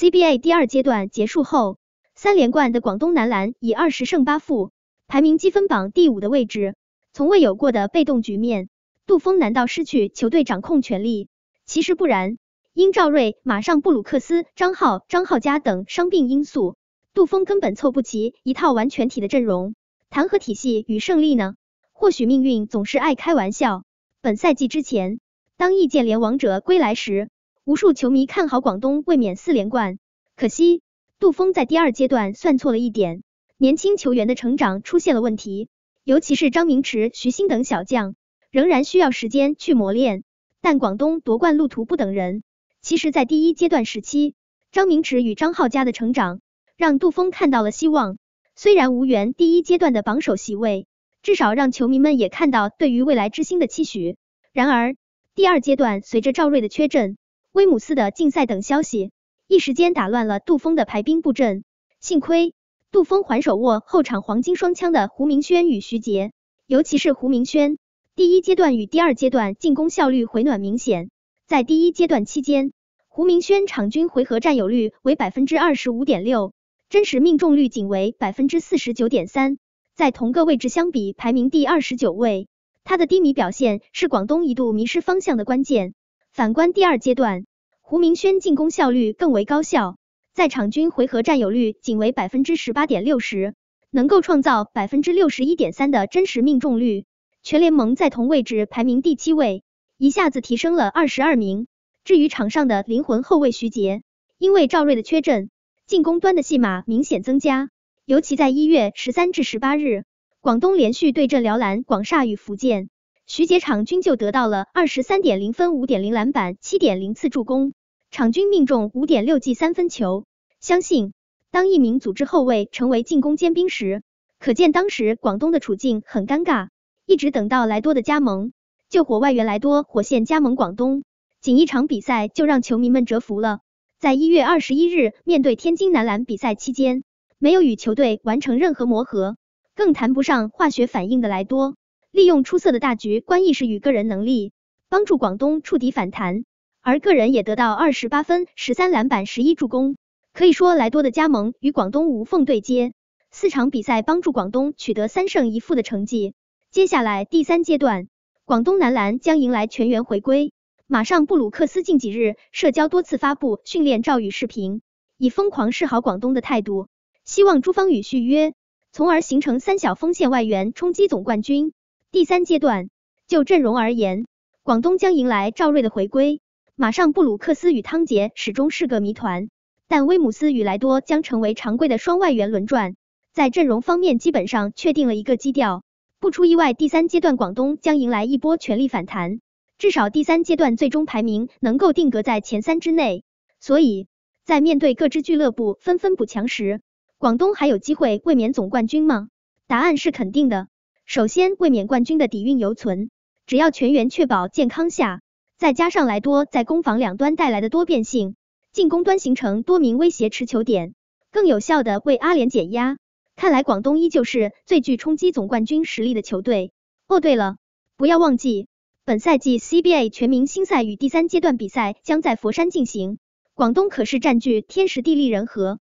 CBA 第二阶段结束后，三连冠的广东男篮以二十胜八负排名积分榜第五的位置，从未有过的被动局面。杜峰难道失去球队掌控权力？其实不然，因赵睿、马上布鲁克斯、张昊、张昊佳等伤病因素，杜峰根本凑不齐一套完全体的阵容，谈何体系与胜利呢？或许命运总是爱开玩笑。本赛季之前，当易建联王者归来时。无数球迷看好广东卫冕四连冠，可惜杜峰在第二阶段算错了一点，年轻球员的成长出现了问题，尤其是张明池、徐新等小将仍然需要时间去磨练。但广东夺冠路途不等人，其实，在第一阶段时期，张明池与张浩嘉的成长让杜峰看到了希望，虽然无缘第一阶段的榜首席位，至少让球迷们也看到对于未来之星的期许。然而，第二阶段随着赵睿的缺阵，威姆斯的禁赛等消息，一时间打乱了杜峰的排兵布阵。幸亏杜峰还手握后场黄金双枪的胡明轩与徐杰，尤其是胡明轩，第一阶段与第二阶段进攻效率回暖明显。在第一阶段期间，胡明轩场均回合占有率为百分之二十五点六，真实命中率仅为百分之四十九点三，在同个位置相比排名第二十九位。他的低迷表现是广东一度迷失方向的关键。反观第二阶段，胡明轩进攻效率更为高效，在场均回合占有率仅为百分之十八点六十，能够创造百分之六十一点三的真实命中率，全联盟在同位置排名第七位，一下子提升了二十二名。至于场上的灵魂后卫徐杰，因为赵睿的缺阵，进攻端的戏码明显增加，尤其在一月十三至十八日，广东连续对阵辽篮、广厦与福建，徐杰场均就得到了二十三点零分、五点零篮板、七点零次助攻。场均命中五点六记三分球，相信当一名组织后卫成为进攻尖兵时，可见当时广东的处境很尴尬。一直等到莱多的加盟，救火外援莱多火线加盟广东，仅一场比赛就让球迷们折服了。在一月二十一日面对天津男篮比赛期间，没有与球队完成任何磨合，更谈不上化学反应的莱多，利用出色的大局观意识与个人能力，帮助广东触底反弹。而个人也得到二十八分、十三篮板、十一助攻，可以说莱多的加盟与广东无缝对接。四场比赛帮助广东取得三胜一负的成绩。接下来第三阶段，广东男篮将迎来全员回归。马上布鲁克斯近几日社交多次发布训练照与视频，以疯狂示好广东的态度，希望朱芳雨续约，从而形成三小锋线外援冲击总冠军。第三阶段就阵容而言，广东将迎来赵睿的回归。马上布鲁克斯与汤杰始终是个谜团，但威姆斯与莱多将成为常规的双外援轮转。在阵容方面，基本上确定了一个基调。不出意外，第三阶段广东将迎来一波全力反弹，至少第三阶段最终排名能够定格在前三之内。所以，在面对各支俱乐部纷纷补强时，广东还有机会卫冕总冠军吗？答案是肯定的。首先，卫冕冠军的底蕴犹存，只要全员确保健康下。再加上莱多在攻防两端带来的多变性，进攻端形成多名威胁持球点，更有效的为阿联减压。看来广东依旧是最具冲击总冠军实力的球队。哦，对了，不要忘记，本赛季 CBA 全明星赛与第三阶段比赛将在佛山进行，广东可是占据天时地利人和。